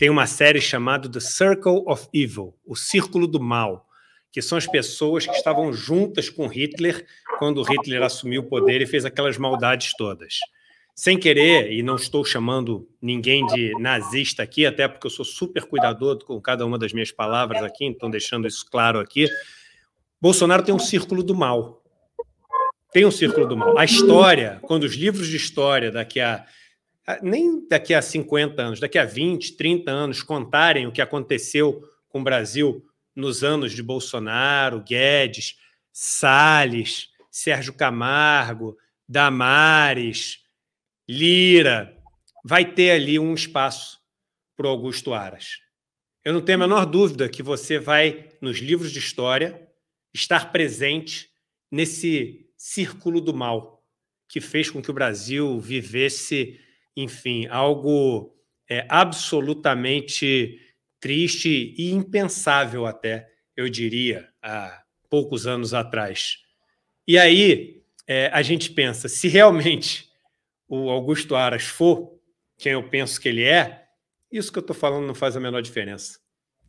tem uma série chamada The Circle of Evil, o Círculo do Mal, que são as pessoas que estavam juntas com Hitler quando Hitler assumiu o poder e fez aquelas maldades todas. Sem querer, e não estou chamando ninguém de nazista aqui, até porque eu sou super cuidadoso com cada uma das minhas palavras aqui, então deixando isso claro aqui. Bolsonaro tem um círculo do mal. Tem um círculo do mal. A história, quando os livros de história daqui a ah, nem daqui a 50 anos, daqui a 20, 30 anos, contarem o que aconteceu com o Brasil nos anos de Bolsonaro, Guedes, Salles, Sérgio Camargo, Damares, Lira, vai ter ali um espaço para o Augusto Aras. Eu não tenho a menor dúvida que você vai, nos livros de história, estar presente nesse círculo do mal que fez com que o Brasil vivesse enfim, algo é, absolutamente triste e impensável até, eu diria, há poucos anos atrás. E aí é, a gente pensa, se realmente o Augusto Aras for quem eu penso que ele é, isso que eu estou falando não faz a menor diferença.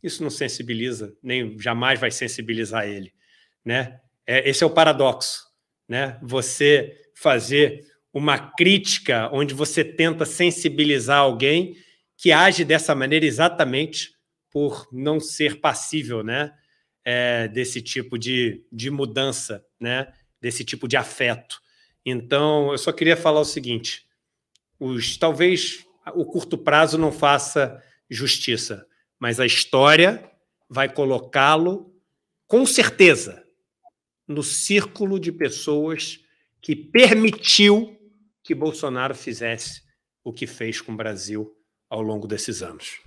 Isso não sensibiliza, nem jamais vai sensibilizar ele, né? É, esse é o paradoxo, né? Você fazer uma crítica onde você tenta sensibilizar alguém que age dessa maneira exatamente por não ser passível, né? É, desse tipo de, de mudança, né? Desse tipo de afeto. Então, eu só queria falar o seguinte: os talvez o curto prazo não faça justiça, mas a história vai colocá-lo com certeza no círculo de pessoas que permitiu que Bolsonaro fizesse o que fez com o Brasil ao longo desses anos.